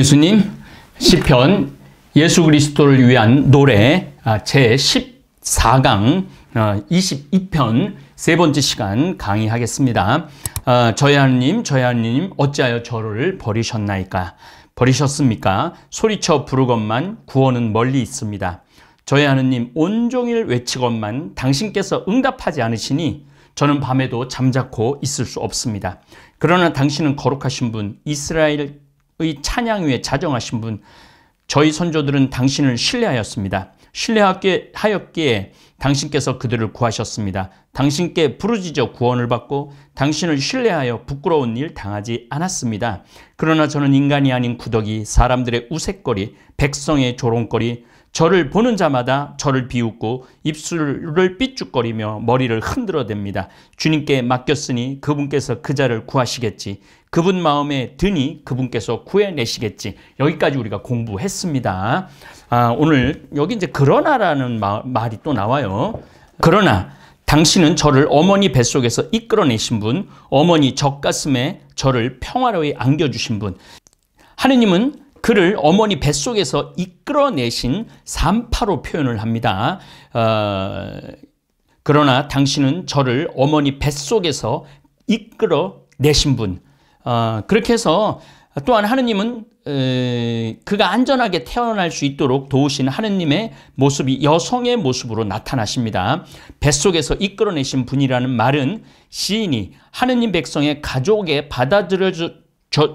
예수님 시편 예수 그리스도를 위한 노래 아, 제14강 22편 어, 세 번째 시간 강의하겠습니다. 어, 저희 하나님, 저희 하나님 어찌하여 저를 버리셨나이까? 버리셨습니까? 소리쳐 부르건만 구원은 멀리 있습니다. 저희 하느님 온종일 외치건만 당신께서 응답하지 않으시니 저는 밤에도 잠자코 있을 수 없습니다. 그러나 당신은 거룩하신 분 이스라엘 찬양 위에 자정하신 분 저희 선조들은 당신을 신뢰하였습니다. 신뢰하였기에 당신께서 그들을 구하셨습니다. 당신께 부르짖어 구원을 받고 당신을 신뢰하여 부끄러운 일 당하지 않았습니다. 그러나 저는 인간이 아닌 구더기, 사람들의 우색거리, 백성의 조롱거리, 저를 보는 자마다 저를 비웃고 입술을 삐죽거리며 머리를 흔들어댑니다. 주님께 맡겼으니 그분께서 그 자를 구하시겠지. 그분 마음에 드니 그분께서 구해내시겠지. 여기까지 우리가 공부했습니다. 아, 오늘 여기 이제 그러나라는 마, 말이 또 나와요. 그러나 당신은 저를 어머니 뱃속에서 이끌어내신 분, 어머니 젖가슴에 저를 평화로이 안겨주신 분. 하느님은 그를 어머니 뱃속에서 이끌어내신 산파로 표현을 합니다. 어, 그러나 당신은 저를 어머니 뱃속에서 이끌어내신 분. 어, 그렇게 해서 또한 하느님은 에, 그가 안전하게 태어날 수 있도록 도우신 하느님의 모습이 여성의 모습으로 나타나십니다. 뱃속에서 이끌어내신 분이라는 말은 시인이 하느님 백성의 가족에 받아들여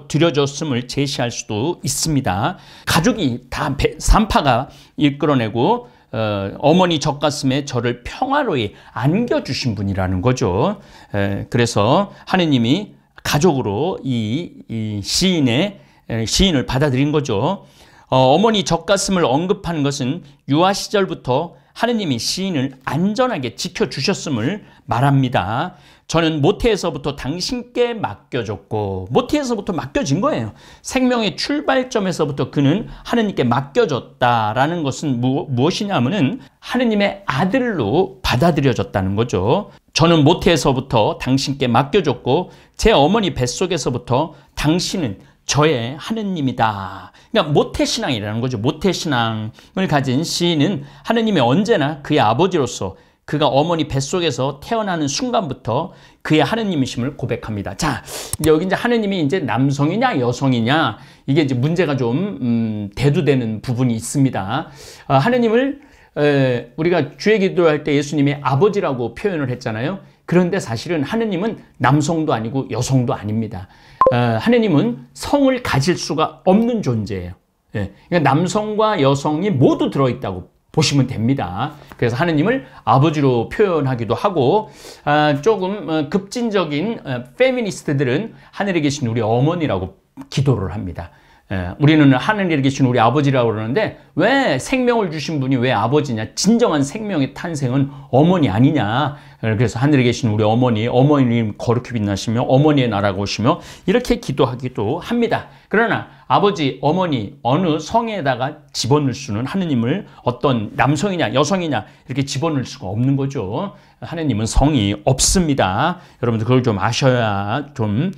드려졌음을 제시할 수도 있습니다. 가족이 다 산파가 이끌어내고 어, 어머니 젖가슴에 저를 평화로이 안겨주신 분이라는 거죠. 에, 그래서 하느님이 가족으로 이, 이 시인의 시인을 받아들인 거죠. 어, 머니 젖가슴을 언급하는 것은 유아 시절부터 하느님이 시인을 안전하게 지켜주셨음을 말합니다. 저는 모태에서부터 당신께 맡겨졌고 모태에서부터 맡겨진 거예요. 생명의 출발점에서부터 그는 하느님께 맡겨졌다라는 것은 무, 무엇이냐면은 하느님의 아들로 받아들여졌다는 거죠. 저는 모태에서부터 당신께 맡겨졌고 제 어머니 뱃속에서부터 당신은 저의 하느님이다. 그러니까 모태신앙이라는 거죠. 모태신앙을 가진 시인은 하느님의 언제나 그의 아버지로서 그가 어머니 뱃속에서 태어나는 순간부터 그의 하느님이심을 고백합니다. 자, 여기 이제 하느님이 이제 남성이냐 여성이냐 이게 이제 문제가 좀 음, 대두되는 부분이 있습니다. 아, 하느님을 에, 우리가 주의 기도할 때 예수님의 아버지라고 표현을 했잖아요. 그런데 사실은 하느님은 남성도 아니고 여성도 아닙니다. 어, 하느님은 성을 가질 수가 없는 존재예요. 예, 그러니까 남성과 여성이 모두 들어있다고 보시면 됩니다. 그래서 하느님을 아버지로 표현하기도 하고 아, 조금 어, 급진적인 어, 페미니스트들은 하늘에 계신 우리 어머니라고 기도를 합니다. 예, 우리는 하늘에 계신 우리 아버지라고 그러는데 왜 생명을 주신 분이 왜 아버지냐 진정한 생명의 탄생은 어머니 아니냐 예, 그래서 하늘에 계신 우리 어머니 어머님 거룩히 빛나시며 어머니의 나라가 오시며 이렇게 기도하기도 합니다 그러나 아버지, 어머니, 어느 성에다가 집어넣을 수는 하느님을 어떤 남성이냐, 여성이냐 이렇게 집어넣을 수가 없는 거죠. 하느님은 성이 없습니다. 여러분들 그걸 좀 아셔야 좀될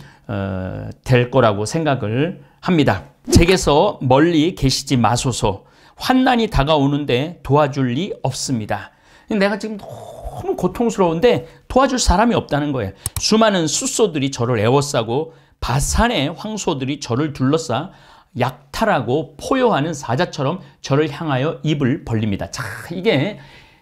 어, 거라고 생각을 합니다. 제게서 멀리 계시지 마소서. 환난이 다가오는데 도와줄 리 없습니다. 내가 지금 너무 고통스러운데 도와줄 사람이 없다는 거예요. 수많은 숫소들이 저를 애워싸고 바산의 황소들이 저를 둘러싸 약탈하고 포효하는 사자처럼 저를 향하여 입을 벌립니다. 자, 이게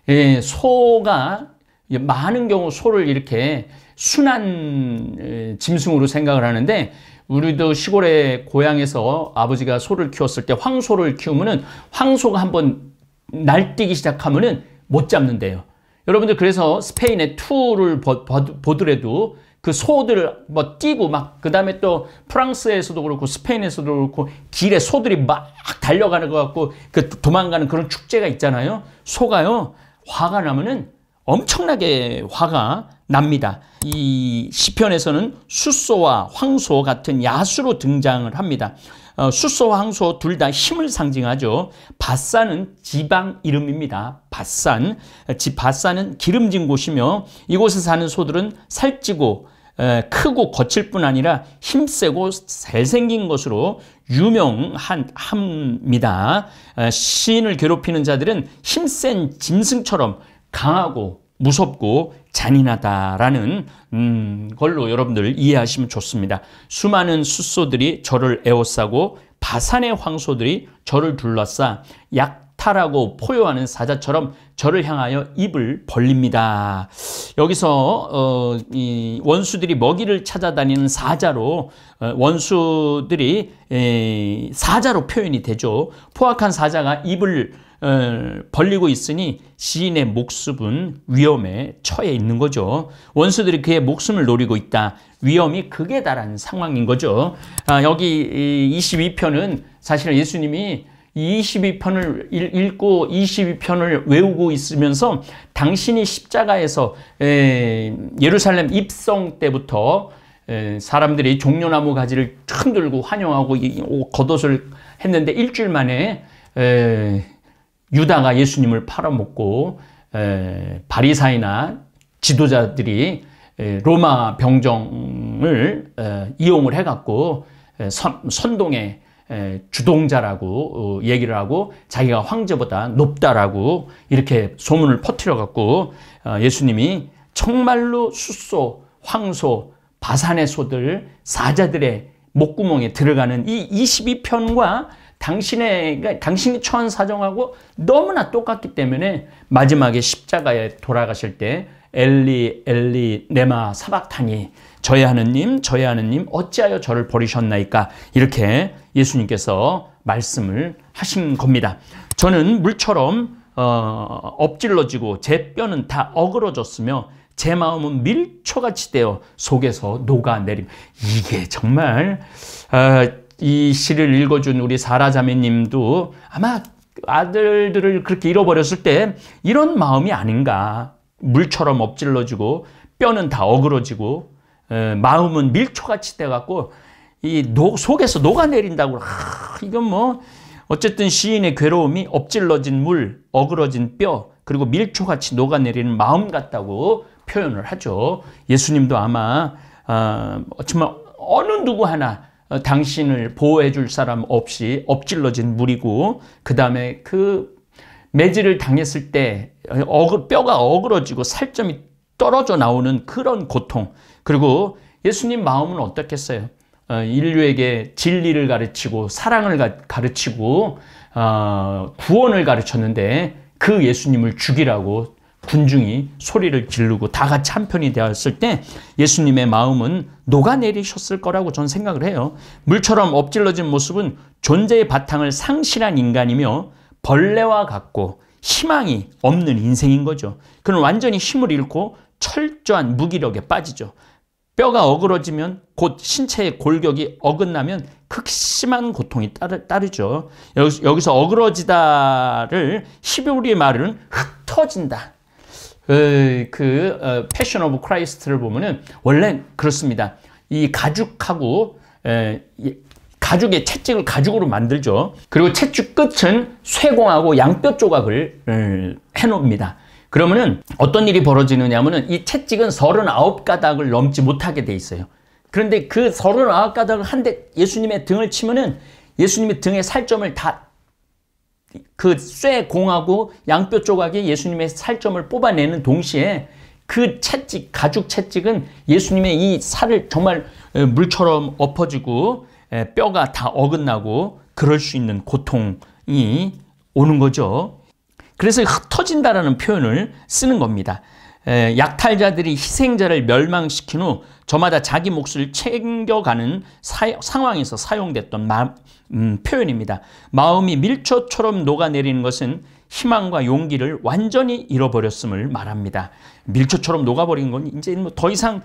예, 소가 많은 경우 소를 이렇게 순한 짐승으로 생각을 하는데 우리도 시골의 고향에서 아버지가 소를 키웠을 때 황소를 키우면은 황소가 한번 날뛰기 시작하면은 못 잡는데요. 여러분들 그래서 스페인의 투를 보더라도 그 소들을 뭐 뛰고 막 그다음에 또 프랑스에서도 그렇고 스페인에서도 그렇고 길에 소들이 막 달려가는 것 같고 그 도망가는 그런 축제가 있잖아요. 소가요. 화가 나면은 엄청나게 화가 납니다. 이 시편에서는 숫소와 황소 같은 야수로 등장을 합니다. 어, 숫소와 황소 둘 다 힘을 상징하죠. 바산은 지방 이름입니다. 바산. 지 바산은 기름진 곳이며 이곳에 사는 소들은 살찌고 크고 거칠 뿐 아니라 힘세고 잘생긴 것으로 유명합니다. 시인을 괴롭히는 자들은 힘센 짐승처럼 강하고 무섭고 잔인하다라는 음, 걸로 여러분들 이해하시면 좋습니다. 수많은 숫소들이 저를 에워싸고 바산의 황소들이 저를 둘러싸 약탈하고 포효하는 사자처럼 저를 향하여 입을 벌립니다. 여기서 어, 이 원수들이 먹이를 찾아다니는 사자로 어, 원수들이 에, 사자로 표현이 되죠. 포악한 사자가 입을 어, 벌리고 있으니 시인의 목숨은 위험에 처해 있는 거죠. 원수들이 그의 목숨을 노리고 있다. 위험이 극에 달한 상황인 거죠. 아, 여기 22편은 사실은 예수님이 22편을 읽고 22편을 외우고 있으면서 당신이 십자가에서 예루살렘 입성 때부터 사람들이 종려나무 가지를 흔 들고 환영하고 겉옷을 했는데 일주일 만에 유다가 예수님을 팔아먹고 바리사이나 지도자들이 로마 병정을 이용을 해갖고 선동에 주동자라고 어, 얘기를 하고 자기가 황제보다 높다라고 이렇게 소문을 퍼뜨려 갖고 어, 예수님이 정말로 숫소, 황소, 바산의 소들, 사자들의 목구멍에 들어가는 이 22편과 당신의 그러니까 당신이 처한 사정하고 너무나 똑같기 때문에 마지막에 십자가에 돌아가실 때 엘리 엘리 네마 사박타니 저의 하느님 저의 하느님 어찌하여 저를 버리셨나이까 이렇게 예수님께서 말씀을 하신 겁니다. 저는 물처럼 어, 엎질러지고 제 뼈는 다 어그러졌으며 제 마음은 밀초같이 되어 속에서 녹아내림. 이게 정말 어, 이 시를 읽어준 우리 사라 자매님도 아마 아들들을 그렇게 잃어버렸을 때 이런 마음이 아닌가. 물처럼 엎질러지고 뼈는 다 어그러지고 에, 마음은 밀초같이 돼갖고 이 노, 속에서 녹아내린다고. 하, 이건 뭐 어쨌든 시인의 괴로움이 엎질러진 물, 어그러진 뼈, 그리고 밀초같이 녹아내리는 마음 같다고 표현을 하죠. 예수님도 아마 어, 정말 어느 누구 하나 어, 당신을 보호해 줄 사람 없이 엎질러진 물이고 그다음에 그 매질을 당했을 때 어그, 뼈가 어그러지고 살점이 떨어져 나오는 그런 고통 그리고 예수님 마음은 어떻겠어요? 어, 인류에게 진리를 가르치고 사랑을 가르치고 어, 구원을 가르쳤는데 그 예수님을 죽이라고 군중이 소리를 지르고 다 같이 한편이 되었을 때 예수님의 마음은 녹아내리셨을 거라고 저는 생각을 해요. 물처럼 엎질러진 모습은 존재의 바탕을 상실한 인간이며 벌레와 같고 희망이 없는 인생인 거죠. 그는 완전히 힘을 잃고 철저한 무기력에 빠지죠. 뼈가 어그러지면 곧 신체의 골격이 어긋나면 극심한 고통이 따르, 따르죠. 여기, 서 어그러지다를 히브리의 말은 흩어진다. 어, 그 패션 오브 크라이스트를 보면은 원래 그렇습니다. 이 가죽하고 에, 이 가죽의 채찍을 가죽으로 만들죠. 그리고 채찍 끝은 쇠공하고 양뼈 조각을 에, 해놓습니다. 그러면은 어떤 일이 벌어지느냐면은 하이 채찍은 39가닥을 넘지 못하게 돼 있어요. 그런데 그 39가닥을 한 대 예수님의 등을 치면은 예수님의 등의 살점을 다 그쇠 공하고 양뼈 조각에 예수님의 살점을 뽑아내는 동시에 그 채찍, 가죽 채찍은 예수님의 이 살을 정말 물처럼 엎어지고 뼈가 다 어긋나고 그럴 수 있는 고통이 오는 거죠. 그래서 흩어진다라는 표현을 쓰는 겁니다. 약탈자들이 희생자를 멸망시킨 후 저마다 자기 몫을 챙겨가는 사 상황에서 사용됐던 마, 음, 표현입니다. 마음이 밀초처럼 녹아내리는 것은 희망과 용기를 완전히 잃어버렸음을 말합니다. 밀초처럼 녹아버린 건 이제 뭐더 이상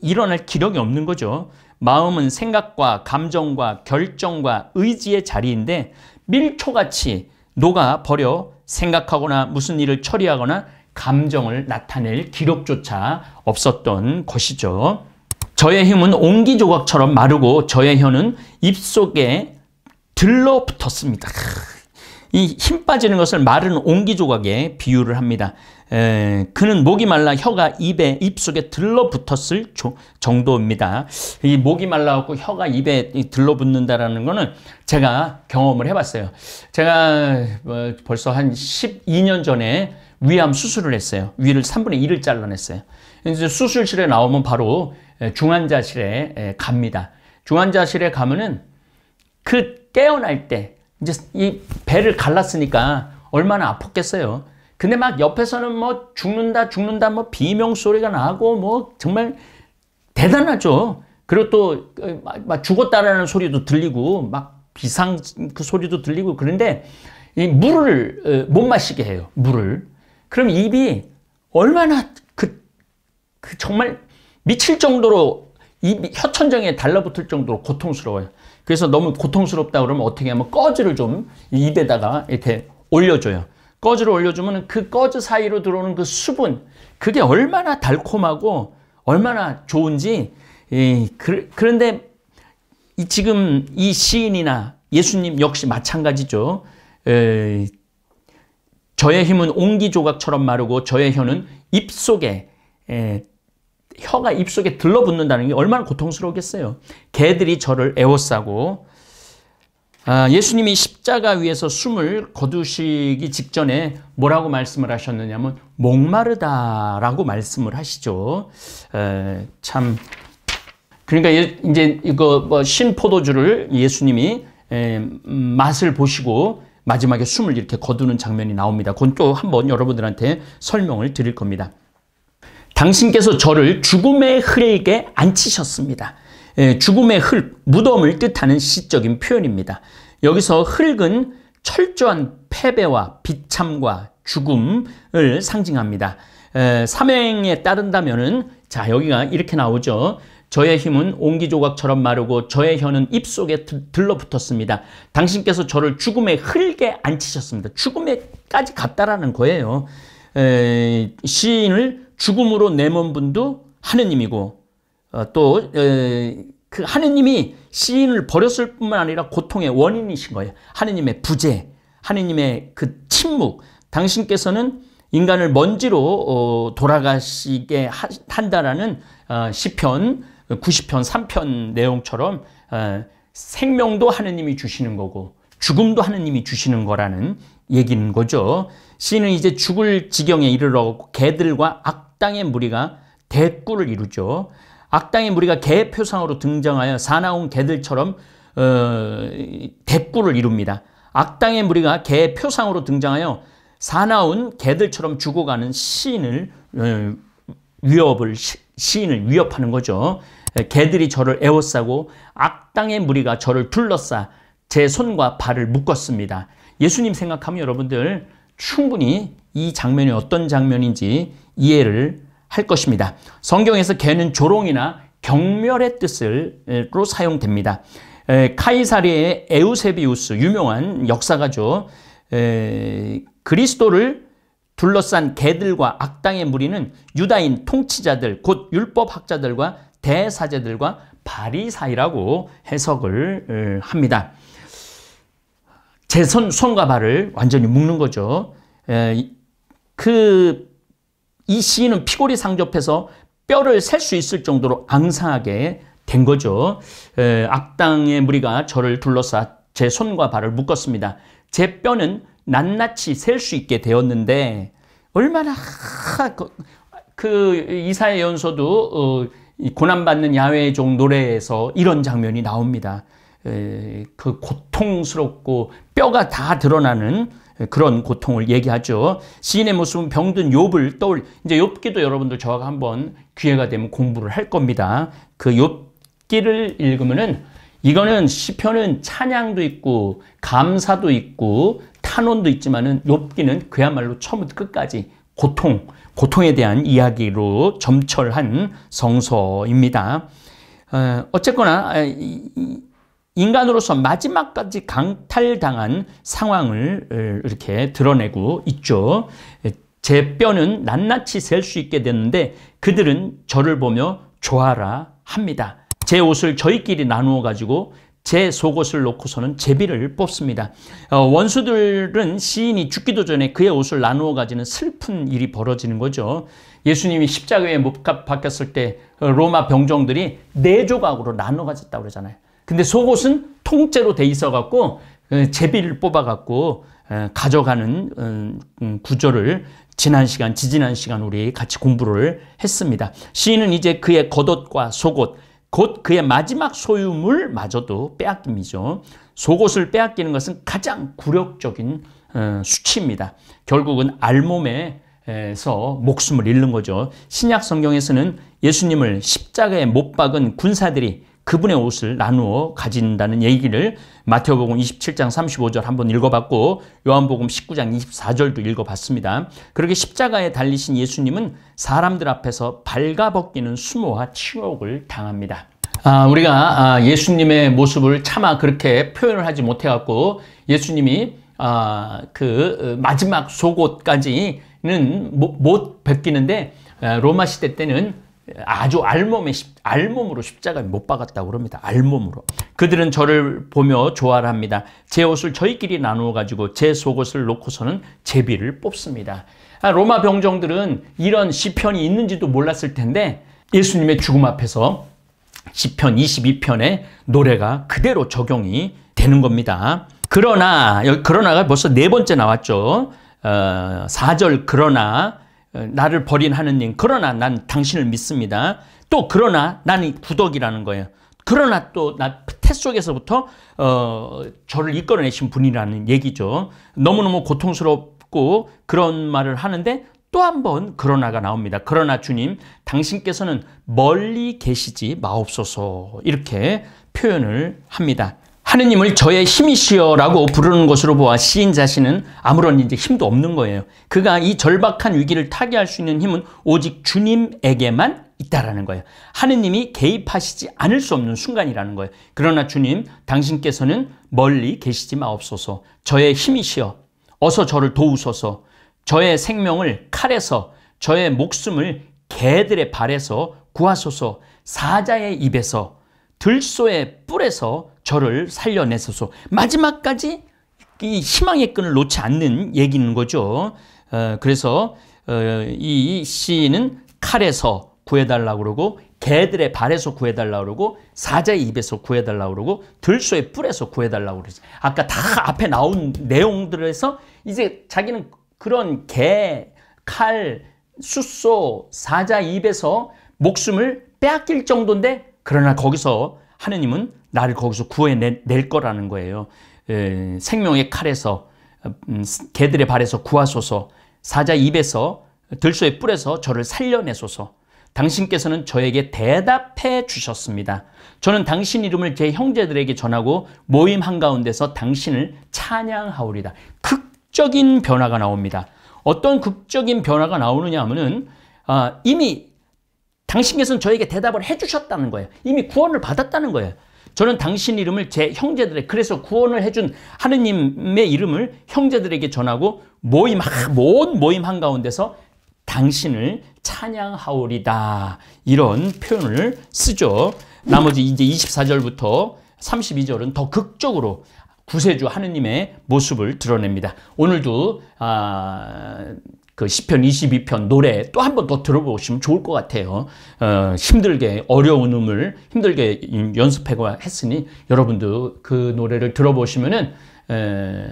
일어날 기력이 없는 거죠. 마음은 생각과 감정과 결정과 의지의 자리인데 밀초같이 녹아 버려 생각하거나 무슨 일을 처리하거나 감정을 나타낼 기록조차 없었던 것이죠. 저의 힘은 옹기 조각처럼 마르고 저의 혀는 입속에 들러붙었습니다. 이 힘 빠지는 것을 마른 옹기 조각에 비유를 합니다. 에, 그는 목이 말라 혀가 입에 입속에 들러붙었을 조, 정도입니다. 이 목이 말라갖고 혀가 입에 들러붙는다라는 거는 제가 경험을 해봤어요. 제가 뭐 벌써 한 12년 전에 위암 수술을 했어요. 위를 3분의 1을 잘라냈어요. 이제 수술실에 나오면 바로 중환자실에 갑니다. 중환자실에 가면은 그 깨어날 때 이제 이 배를 갈랐으니까 얼마나 아팠겠어요. 근데 막 옆에서는 뭐 죽는다 죽는다 뭐 비명 소리가 나고 뭐 정말 대단하죠. 그리고 또막 어, 죽었다라는 소리도 들리고 막 비상 그 소리도 들리고 그런데 이 물을 어, 못 마시게 해요. 물을. 그럼 입이 얼마나 그, 그 정말 미칠 정도로 입이 혀천정에 달라붙을 정도로 고통스러워요. 그래서 너무 고통스럽다 그러면 어떻게 하면 꺼지를 좀 입에다가 이렇게 올려줘요. 꺼즈를 올려주면 그 꺼즈 사이로 들어오는 그 수분 그게 얼마나 달콤하고 얼마나 좋은지 예, 그, 런데 지금 이 시인이나 예수님 역시 마찬가지죠. 에, 저의 힘은 옹기 조각처럼 마르고 저의 혀는 입속에 에, 혀가 입속에 들러붙는다는 게 얼마나 고통스러우겠어요. 개들이 저를 애워싸고 아, 예수님이 십자가 위에서 숨을 거두시기 직전에 뭐라고 말씀을 하셨느냐면 목마르다라고 말씀을 하시죠. 에, 참 그러니까 예, 이제 이거 뭐 신포도주를 예수님이 에, 맛을 보시고 마지막에 숨을 이렇게 거두는 장면이 나옵니다. 그건 또 한번 여러분들한테 설명을 드릴 겁니다. 당신께서 저를 죽음의 흐레에게 앉히셨습니다. 예, 죽음의 흙, 무덤을 뜻하는 시적인 표현입니다. 여기서 흙은 철저한 패배와 비참과 죽음을 상징합니다. 삼행에 따른다면은 자 여기가 이렇게 나오죠. 저의 힘은 온기 조각처럼 마르고 저의 혀는 입 속에 들러붙었습니다. 당신께서 저를 죽음의 흙에 앉히셨습니다. 죽음에까지 갔다라는 거예요. 에, 시인을 죽음으로 내몬 분도 하느님이고 어, 또그 하느님이 시인을 버렸을 뿐만 아니라 고통의 원인이신 거예요. 하느님의 부재, 하느님의 그 침묵. 당신께서는 인간을 먼지로 어, 돌아가시게 한다라는 어, 시편 90편 3편 내용처럼 생명도 하느님이 주시는 거고 죽음도 하느님이 주시는 거라는 얘기인 거죠. 시인은 이제 죽을 지경에 이르러 개들과 악당의 무리가 대꾸를 이루죠. 악당의 무리가 개 표상으로 등장하여 사나운 개들처럼 어, 대꾸를 이룹니다. 악당의 무리가 개 표상으로 등장하여 사나운 개들처럼 죽어가는 시인을 어, 위협을 시인을 위협하는 거죠. 개들이 저를 애워싸고 악당의 무리가 저를 둘러싸 제 손과 발을 묶었습니다. 예수님 생각하면 여러분들 충분히 이 장면이 어떤 장면인지 이해를 할 것입니다. 성경에서 개는 조롱이나 경멸의 뜻으로 사용됩니다. 카이사리의 에우세비우스 유명한 역사가죠. 그리스도를 둘러싼 개들과 악당의 무리는 유다인 통치자들 곧 율법학자들과 대사제들과 바리사이라고 해석을 합니다. 제 손, 손과 발을 완전히 묶는 거죠. 그이 시인은 피골이 상접해서 뼈를 셀 수 있을 정도로 앙상하게 된 거죠. 에, 악당의 무리가 저를 둘러싸 제 손과 발을 묶었습니다. 제 뼈는 낱낱이 셀 수 있게 되었는데 얼마나 그, 그 이사의 연서도 어, 고난받는 야외의 종 노래에서 이런 장면이 나옵니다. 에, 그 고통스럽고 뼈가 다 드러나는 예, 그런 고통을 얘기하죠. 시인의 모습은 병든 욥을 떠올 이제 욥기도 여러분들 저와 한번 기회가 되면 공부를 할 겁니다. 그 욥기를 읽으면은 이거는 시편은 찬양도 있고 감사도 있고 탄원도 있지만은 욥기는 그야말로 처음부터 끝까지 고통, 고통에 대한 이야기로 점철한 성서입니다. 어, 어쨌거나 아, 인간으로서 마지막까지 강탈당한 상황을 어, 이렇게 드러내고 있죠. 제 뼈는 낱낱이 셀 수 있게 됐는데 그들은 저를 보며 좋아라 합니다. 제 옷을 저희끼리 나누어 가지고 제 속옷을 놓고서는 제비를 뽑습니다. 어, 원수들은 시인이 죽기도 전에 그의 옷을 나누어 가지는 슬픈 일이 벌어지는 거죠. 예수님이 십자가에 못 박혔을 때 어, 로마 병정들이 네 조각으로 나눠 가졌다고 그러잖아요. 근데 속옷은 통째로 돼 있어갖고 어, 제비를 뽑아갖고 어, 가져가는 어, 음, 구조를 지난 시간, 지지난 시간 우리 같이 공부를 했습니다. 시인은 이제 그의 겉옷과 속옷, 곧 그의 마지막 소유물마저도 빼앗김이죠. 속옷을 빼앗기는 것은 가장 굴욕적인 수치입니다. 결국은 알몸에서 목숨을 잃는 거죠. 신약 성경에서는 예수님을 십자가에 못 박은 군사들이 그분의 옷을 나누어 가진다는 얘기를 마태복음 27장 35절 한번 읽어봤고 요한복음 19장 24절도 읽어봤습니다. 그렇게 십자가에 달리신 예수님은 사람들 앞에서 발가벗기는 수모와 치욕을 당합니다. 아, 우리가 아, 예수님의 모습을 차마 그렇게 표현을 하지 못해갖고 예수님이 아, 그 어, 마지막 속옷까지는 못, 못 벗기는데 아, 로마 시대 때는 아주 알몸에 알몸으로 십자가에 못 박았다고 그럽니다. 알몸으로. 그들은 저를 보며 조알합니다. 제 옷을 저희끼리 나누어 가지고 제 속옷을 놓고서는 제비를 뽑습니다. 아, 로마 병정들은 이런 시편이 있는지도 몰랐을 텐데 예수님의 죽음 앞에서 시편 22편의 노래가 그대로 적용이 되는 겁니다. 그러나 그러나가 벌써 네 번째 나왔죠. 어, 4절 그러나 어, 나를 버린 하느님 그러나 난 당신을 믿습니다. 또 그러나 나는 구덕이라는 거예요. 그러나 또 나 태 속에서부터 어, 저를 이끌어내신 분이라는 얘기죠. 너무너무 고통스럽고 그런 말을 하는데 또 한번 그러나가 나옵니다. 그러나 주님 당신께서는 멀리 계시지 마옵소서 이렇게 표현을 합니다. 하느님을 저의 힘이시여라고 부르는 것으로 보아 시인 자신은 아무런 이제 힘도 없는 거예요. 그가 이 절박한 위기를 타개할 수 있는 힘은 오직 주님에게만 있다라는 거예요. 하느님이 개입하시지 않을 수 없는 순간이라는 거예요. 그러나 주님, 당신께서는 멀리 계시지 마옵소서. 저의 힘이시여. 어서 저를 도우소서. 저의 생명을 칼에서, 저의 목숨을 개들의 발에서 구하소서. 사자의 입에서, 들소의 뿔에서 저를 살려내소서. 마지막까지 이 희망의 끈을 놓지 않는 얘기는 거죠. 어, 그래서 어, 이 시인은 칼에서 구해달라고 그러고 개들의 발에서 구해달라고 그러고 사자의 입에서 구해달라고 그러고 들소의 뿔에서 구해달라고 그러지. 아까 다 앞에 나온 내용들에서 이제 자기는 그런 개, 칼, 숫소, 사자 입에서 목숨을 빼앗길 정도인데 그러나 거기서 하느님은 나를 거기서 구해낼 거라는 거예요. 에, 생명의 칼에서 음, 개들의 발에서 구하소서 사자 입에서 들소의 뿔에서 저를 살려내소서 당신께서는 저에게 대답해 주셨습니다. 저는 당신 이름을 제 형제들에게 전하고 모임 한가운데서 당신을 찬양하오리다. 극적인 변화가 나옵니다. 어떤 극적인 변화가 나오느냐 하면은 아, 이미 당신께서는 저에게 대답을 해주셨다는 거예요. 이미 구원을 받았다는 거예요. 저는 당신 이름을 제 형제들의 그래서 구원을 해준 하느님의 이름을 형제들에게 전하고 모임 모든 모임 한 가운데서 당신을 찬양하오리다 이런 표현을 쓰죠. 나머지 이제 24절부터 32절은 더 극적으로 구세주 하느님의 모습을 드러냅니다. 오늘도 아그 10편, 22편 노래 또 한 번 더 들어보시면 좋을 것 같아요. 어, 힘들게 어려운 음을 힘들게 연습해가 했으니 여러분도 그 노래를 들어보시면은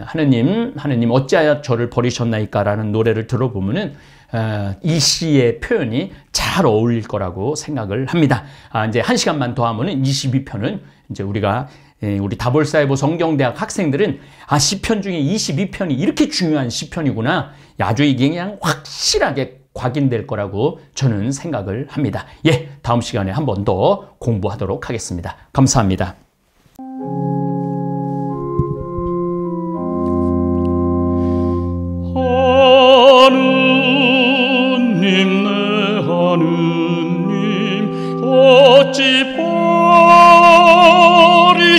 하느님, 하느님 어찌하여 저를 버리셨나이까라는 노래를 들어보면은 에, 어, 이 시의 표현이 잘 어울릴 거라고 생각을 합니다. 아, 이제 한 시간만 더 하면은 22편은 이제 우리가 예, 우리 다볼사이버 성경대학 학생들은 아 시편 중에 22편이 이렇게 중요한 시편이구나. 아주 이게 그냥 확실하게 확인될 거라고 저는 생각을 합니다. 예, 다음 시간에 한 번 더 공부하도록 하겠습니다. 감사합니다.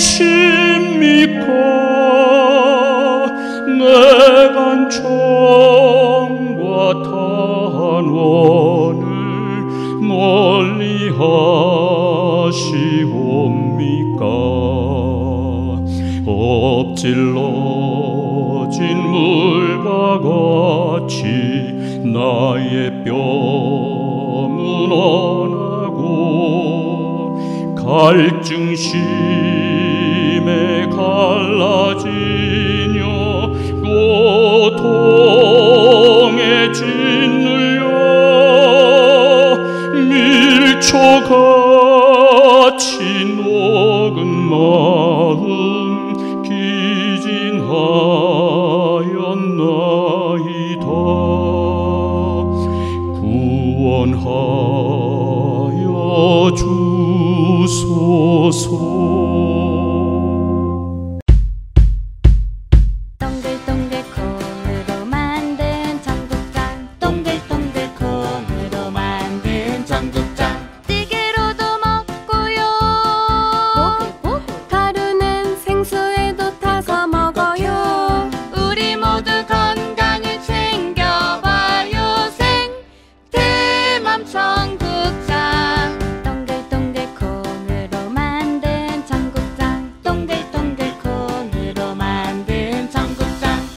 계십니까 내 간청과 탄원을 멀리 하시옵니까 엎질러진 물과 같이 나의 뼈는 언하고 갈증심 갈라지며 고통에 짓눌려 밀초같이 녹은 마음 기진하였나이다 구원하여 주소서